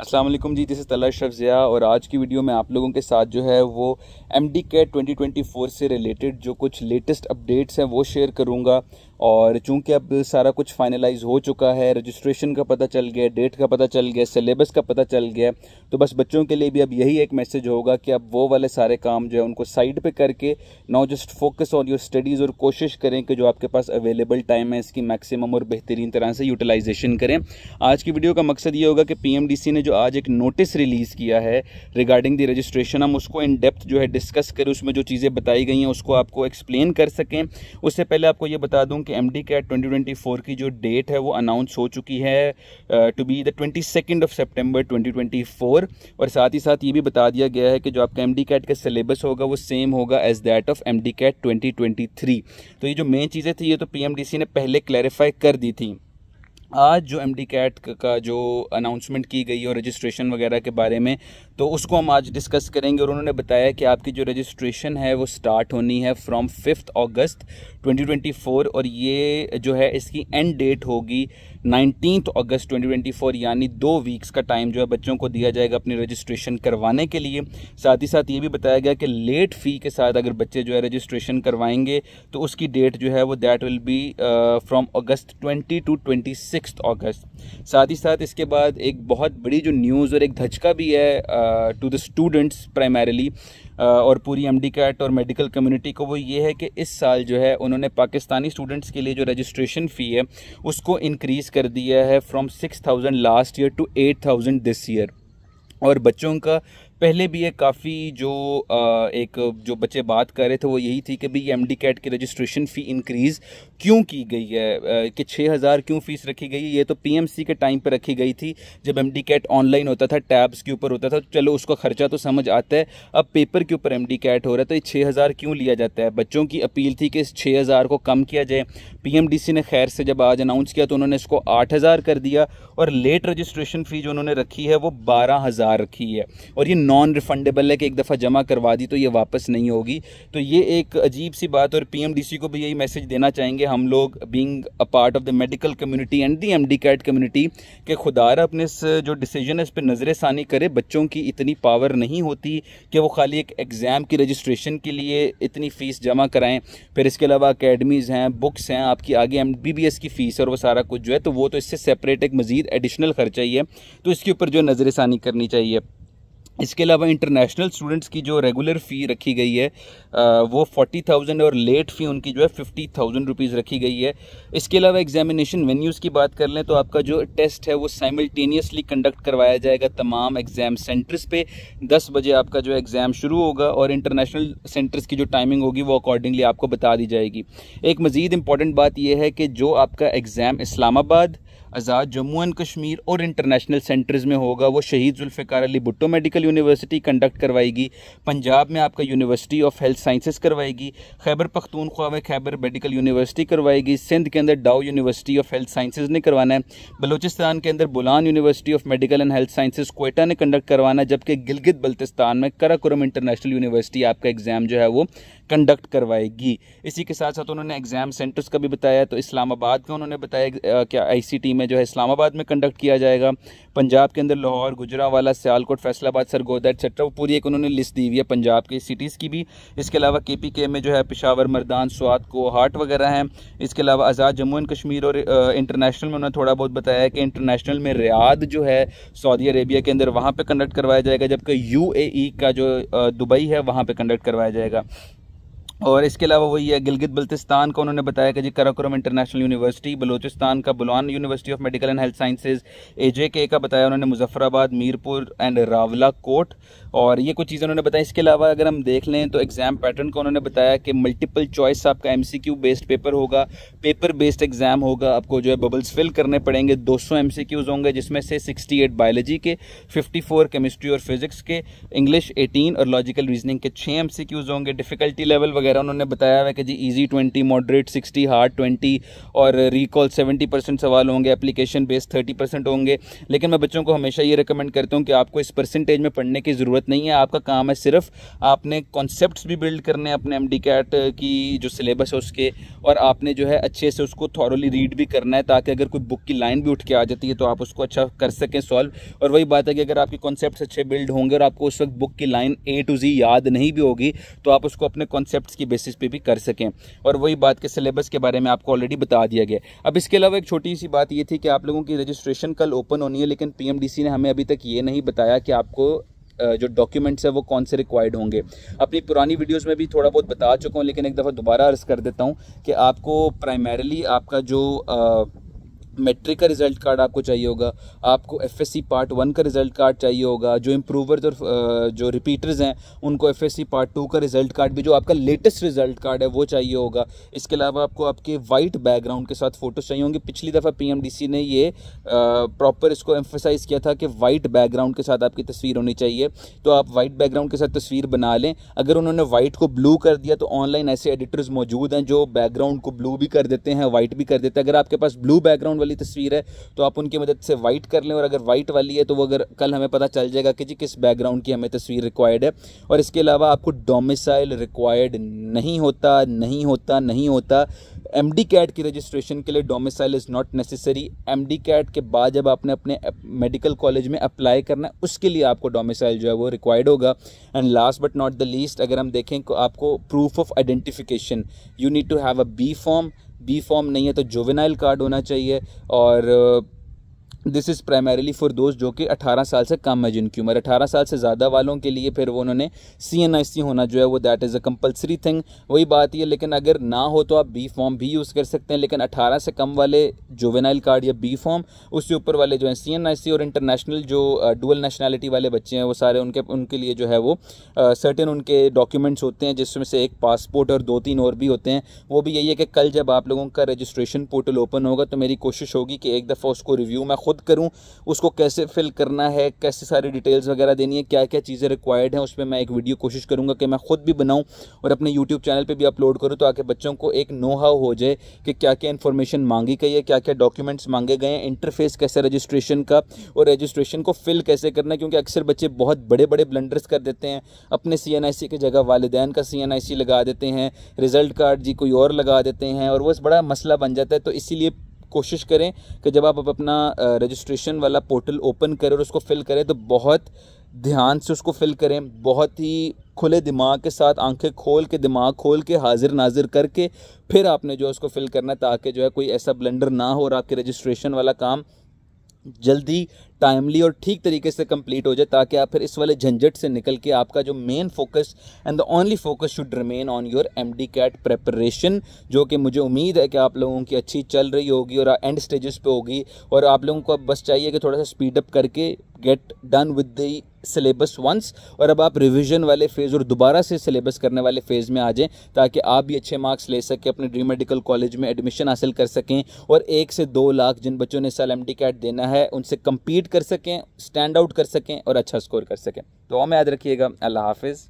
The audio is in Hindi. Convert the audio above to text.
असलम जी दिस इज़ तला शरफ ज़िया और आज की वीडियो में आप लोगों के साथ जो है वो M D CAT twenty twenty four से रिलेटेड जो कुछ लेटेस्ट अपडेट्स हैं वो शेयर करूँगा और चूंकि अब सारा कुछ फाइनलाइज हो चुका है रजिस्ट्रेशन का पता चल गया डेट का पता चल गया सिलेबस का पता चल गया तो बस बच्चों के लिए भी अब यही एक मैसेज होगा कि अब वो वाले सारे काम जो है उनको साइड पे करके now just focus on your studies और कोशिश करें कि जो आपके पास अवेलेबल टाइम है इसकी मैक्सिमम और बेहतरीन तरह से यूटिलाइजेशन करें आज की वीडियो का मकसद ये होगा कि पी ने जो आज एक नोटिस रिलीज़ किया है रिगार्डिंग द रजिस्ट्रेशन हम उसको इन डेप्थ जो है डिस्कस करें उसमें जो चीज़ें बताई गई हैं उसको आपको एक्सप्लेन कर सकें उससे पहले आपको ये बता दूँ कि एम डी कैट ट्वेंटी की जो डेट है वो अनाउंस हो चुकी है to be the twenty second of September twenty four और साथ ही साथ ये भी बता दिया गया है कि जो आपका एम डी कैट का सिलेबस होगा वो सेम होगा as that of M D CAT twenty twenty three तो ये जो मेन चीज़ें थी ये तो पी एम डी सी ने पहले क्लैरिफाई कर दी थी आज जो एम डी कैट का जो अनाउंसमेंट की गई और रजिस्ट्रेशन वगैरह के बारे में तो उसको हम आज डिस्कस करेंगे और उन्होंने बताया कि आपकी जो रजिस्ट्रेशन है वो स्टार्ट होनी है फ्रॉम फिफ्थ अगस्त 2024 और ये जो है इसकी एंड डेट होगी नाइनटीन अगस्त 2024 यानी दो वीक्स का टाइम जो है बच्चों को दिया जाएगा अपनी रजिस्ट्रेशन करवाने के लिए साथ ही साथ ये भी बताया गया कि लेट फ़ी के साथ अगर बच्चे जो है रजिस्ट्रेशन करवाएंगे तो उसकी डेट जो है वो दैट विल बी फ्रॉम अगस्त ट्वेंटी टू ट्वेंटी अगस्त साथ ही साथ इसके बाद एक बहुत बड़ी जो न्यूज़ और एक धचका भी है uh, to the students primarily और पूरी एम डी कैट और मेडिकल कम्युनिटी को वो ये है कि इस साल जो है उन्होंने पाकिस्तानी स्टूडेंट्स के लिए जो रजिस्ट्रेशन फ़ी है उसको इनक्रीज़ कर दिया है from six thousand last year to eight thousand this year और बच्चों का पहले भी ये काफ़ी जो एक जो बच्चे बात कर रहे थे वो यही थी कि भाई एम डी कैट की रजिस्ट्रेशन फ़ी इंक्रीज़ क्यों की गई है कि छः हज़ार क्यों फ़ीस रखी गई है ये तो पी एम सी के टाइम पर रखी गई थी जब एम डी कैट ऑनलाइन होता था टैब्स के ऊपर होता था चलो उसका ख़र्चा तो समझ आता है अब पेपर के ऊपर एम डी कैट हो रहा है तो ये छः हज़ार क्यों लिया जाता है बच्चों की अपील थी कि इस छः हज़ार को कम किया जाए पी एम डी सी ने खैर से जब आज अनाउंस किया तो उन्होंने इसको आठ हज़ार कर दिया और लेट रजिस्ट्रेशन फ़ी जो उन्होंने रखी है वो बारह हज़ार रखी है और ये नॉन रिफंडेबल है कि एक दफ़ा जमा करवा दी तो ये वापस नहीं होगी तो ये एक अजीब सी बात और पीएमडीसी को भी यही मैसेज देना चाहेंगे हम लोग being a part of the medical community and the MD CAT community के खुदारा अपने इस जो डिसीजन है इस पर नज़र षानी करे बच्चों की इतनी पावर नहीं होती कि वो खाली एक एग्ज़ाम की रजिस्ट्रेशन के लिए इतनी फ़ीस जमा कराएँ फिर इसके अलावा अकेडमीज़ हैं बुक्स हैं आपकी आगे एम की फ़ीस और वो सारा कुछ जो है तो वो तो इससे सेपरेट एक मज़ीद एडिशनल खर्चा ही है तो इसके ऊपर जो नज़र षानी करनी चाहिए इसके अलावा इंटरनेशनल स्टूडेंट्स की जो रेगुलर फ़ी रखी गई है वो फोर्टी थाउजेंड और लेट फ़ी उनकी जो है फिफ्टी थाउजेंड रुपीज़ रखी गई है इसके अलावा एग्जामिनेशन वेन्यूज़ की बात कर लें तो आपका जो टेस्ट है वो साइमल्टेनियसली कंडक्ट करवाया जाएगा तमाम एग्ज़ाम सेंटर्स पे दस बजे आपका जो एग्ज़ाम शुरू होगा और इंटरनेशनल सेंटर्स की जो टाइमिंग होगी वो अकॉर्डिंगली आपको बता दी जाएगी एक मज़ीद इंपॉर्टेंट बात यह है कि जो आपका एग्ज़ाम इस्लामाबाद आज़ाद जम्मू एंड कश्मीर और इंटरनेशनल सेंटर्स में होगा वो Shaheed Zulfikar Ali Bhutto medical university conduct करवाएगी पंजाब में आपका यूनिवर्सिटी ऑफ हेल्थ साइंसेस करवाएगी खैबर पख्तूनख्वा में खैबर मेडिकल यूनिवर्सिटी करवाएगी सिंध के अंदर Dow university of health sciences ने करवाना है बलोचिस्तान के अंदर Bolan university of medical and health sciences Quetta ने कंडक्ट करवाना है जबकि गिलगित बल्तिस्तान में कराकुरम इंटरनेशनल यूनिवर्सिटी आपका एग्ज़ाम जो है वो कंडक्ट करवाएगी इसी के साथ साथ उन्होंने एग्ज़ाम सेंटर्स का भी बताया तो इस्लामाबाद का उन्होंने बताया क्या आईसीटी में जो है इस्लामाबाद में कंडक्ट किया जाएगा पंजाब के अंदर लाहौर गुजरावाला सियालकोट फैसलाबाद सरगोदा एक्सेट्रा वो पूरी एक उन्होंने लिस्ट दी हुई है पंजाब की सिटीज़ की भी इसके अलावा के पी के में जो है पिशावर मरदान स्वाद को हाट वगैरह हैं इसके अलावा आज़ाद जम्मू एंड कश्मीर और इंटरनेशनल में उन्होंने थोड़ा बहुत बताया है कि इंटरनेशनल में रियाद जो है सऊदी अरेबिया के अंदर वहाँ पर कंडक्ट करवाया जाएगा जबकि यू ए e का जो दुबई है वहाँ पर कंडक्ट करवाया जाएगा और इसके अलावा वही है गिलगित बल्तिस्तान का उन्होंने बताया कि जी कराक्रम इंटरनेशनल यूनिवर्सिटी बलोचिस्तान का Bolan university of medical and health sciences A K का बताया उन्होंने मुजफ्फराबाद मीरपुर एंड रावला कोट और ये कुछ चीज़ें उन्होंने बताया इसके अलावा अगर हम देख लें तो एग्ज़ाम पैटर्न का उन्होंने बताया कि मल्टीपल चॉइस आपका एम बेस्ड पेपर होगा पेपर बेस्ड एग्ज़ाम होगा आपको जो है बबल्स फिल करने पड़ेंगे दो सौ होंगे जिसमें से सिक्सटी बायोलॉजी के फिफ्टी केमिस्ट्री और फिज़िक्स के इंग्लिश एटीन और लॉजिकल रीजनिंग के छः एम होंगे डिफ़िकल्टी लेवल वगैरह वगैरह उन्होंने बताया है कि जी easy twenty moderate sixty hard twenty और रिकॉल सेवेंटी परसेंट सवाल होंगे एप्लीकेशन बेस्ड थर्टी परसेंट होंगे लेकिन मैं बच्चों को हमेशा ये रिकमेंड करता हूँ कि आपको इस परसेंटेज में पढ़ने की ज़रूरत नहीं है आपका काम है सिर्फ आपने कॉन्सेप्ट भी बिल्ड करने अपने एम डी कैट की जो सिलेबस है उसके और आपने जो है अच्छे से उसको थॉरली रीड भी करना है ताकि अगर कोई बुक की लाइन भी उठ के आ जाती है तो आप उसको अच्छा कर सकें सॉल्व और वही बात है कि अगर आपके कॉन्सेप्ट अच्छे बिल्ड होंगे और आपको उस वक्त बुक की लाइन ए टू जी याद नहीं भी होगी तो आप उसको अपने कॉन्सेप्ट की बेसिस पे भी कर सकें और वही बात के सिलेबस के बारे में आपको ऑलरेडी बता दिया गया अब इसके अलावा एक छोटी सी बात ये थी कि आप लोगों की रजिस्ट्रेशन कल ओपन होनी है लेकिन पी ने हमें अभी तक ये नहीं बताया कि आपको जो डॉक्यूमेंट्स है वो कौन से रिक्वायर्ड होंगे अपनी पुरानी वीडियोस में भी थोड़ा बहुत बता चुका हूँ लेकिन एक दफ़ा दोबारा अर्ज़ कर देता हूँ कि आपको प्राइमरली आपका जो आ, मेट्रिक का रिजल्ट कार्ड आपको चाहिए होगा आपको एफ पार्ट वन का रिजल्ट कार्ड चाहिए होगा जो इम्प्रूवर्स और जो रिपीटर्स हैं उनको एफ पार्ट टू का रिजल्ट कार्ड भी जो आपका लेटेस्ट रिजल्ट कार्ड है वो चाहिए होगा इसके अलावा आपको आपके वाइट बैकग्राउंड के साथ फोटोज चाहिए होंगे पिछली दफ़ा पी ने ये प्रॉपर इसको एम्फोसाइज़ किया था कि वाइट बैकग्राउंड के साथ आपकी तस्वीर होनी चाहिए तो आप वाइट बैकग्राउंड के साथ तस्वीर बना लें अगर उन्होंने वाइट को ब्लू कर दिया तो ऑनलाइन ऐसे एडिटर्स मौजूद हैं जो बैकग्राउंड को ब्लू भी कर देते हैं वाइट भी कर देते हैं अगर आपके पास ब्लू बैकग्राउंड वाली तस्वीर है तो आप उनकी मदद से वाइट कर लें और अगर वाइट वाली है तो वो अगर कल हमें पता चल जाएगा कि जी किस बैकग्राउंड की हमें तस्वीर रिक्वायर्ड है और इसके अलावा आपको डोमिसाइल रिक्वायर्ड नहीं होता नहीं होता नहीं होता एम डी कैट की रजिस्ट्रेशन के लिए domicile is not necessary M D CAT के बाद जब आपने अपने मेडिकल कॉलेज में अप्लाई करना है उसके लिए आपको डोमिसाइल जो है वो रिक्वायर्ड होगा and last but not the least अगर हम देखें आपको proof of identification you need to have a B form B form नहीं है तो जोवेनाइल कार्ड होना चाहिए और दिस इज़ प्राइमरीली फॉर दोस्त जो कि 18 साल से कम है जिनकी उम्र 18 साल से ज़्यादा वालों के लिए फिर वो उन्होंने सी एन आई सी होना जो है वो that is a compulsory thing वही बात ही है लेकिन अगर ना हो तो आप बी फॉर्म भी यूज़ कर सकते हैं लेकिन 18 से कम वाले जोवेनाइल कार्ड या बी फॉर्म उसके ऊपर वाले जो हैं सी एन आई सी और इंटरनेशनल जो डुअल नेशनैलिटी वाले बच्चे हैं वो सारे उनके उनके लिए जो है वो सर्टन उनके डॉक्यूमेंट्स होते हैं जिसमें से एक पासपोर्ट और दो तीन और भी होते हैं वो भी यही है कि कल जब आप लोगों का रजिस्ट्रेशन पोर्टल ओपन होगा तो मेरी कोशिश होगी कि एक दफ़ा उसको रिव्यू मैं खुद करूँ उसको कैसे फिल करना है कैसे सारी डिटेल्स वगैरह देनी है क्या क्या चीज़ें रिक्वायर्ड हैं उस पर मैं एक वीडियो कोशिश करूँगा कि मैं खुद भी बनाऊँ और अपने यूट्यूब चैनल पर भी अपलोड करूँ तो आके बच्चों को एक नो हाउ हो जाए कि क्या क्या इन्फॉर्मेशन मांगी गई है क्या क्या डॉक्यूमेंट्स मांगे गए हैं इंटरफेस कैसे रजिस्ट्रेशन का और रजिस्ट्रेशन को फिल कैसे करना है क्योंकि अक्सर बच्चे बहुत बड़े बड़े ब्लेंडर्स कर देते हैं अपने सी की जगह वालदेन का सी लगा देते हैं रिज़ल्ट कार्ड जी कोई और लगा देते हैं और वो बड़ा मसला बन जाता है तो इसीलिए कोशिश करें कि जब आप अपना रजिस्ट्रेशन वाला पोर्टल ओपन करें और उसको फिल करें तो बहुत ध्यान से उसको फिल करें बहुत ही खुले दिमाग के साथ आंखें खोल के दिमाग खोल के हाजिर नाजिर करके फिर आपने जो है उसको फिल करना है ताकि जो है कोई ऐसा ब्लेंडर ना हो और आपके रजिस्ट्रेशन वाला काम जल्दी टाइमली और ठीक तरीके से कंप्लीट हो जाए ताकि आप फिर इस वाले झंझट से निकल के आपका जो main focus and the only focus should remain on your M D CAT preparation जो कि मुझे उम्मीद है कि आप लोगों की अच्छी चल रही होगी और एंड स्टेजेस पे होगी और आप लोगों को अब बस चाहिए कि थोड़ा सा स्पीडअप करके get done with the syllabus once और अब आप रिवीजन वाले फेज़ और दोबारा से सिलेबस करने वाले फ़ेज़ में आ जाएं ताकि आप भी अच्छे मार्क्स ले सकें अपने ड्रीम मेडिकल कॉलेज में एडमिशन हासिल कर सकें और एक से दो लाख जिन बच्चों ने साल एम कैट देना है उनसे कम्पीट कर सकें स्टैंड आउट कर सकें और अच्छा स्कोर कर सकें तो हमें याद रखिएगा अल्लाह हाफिज़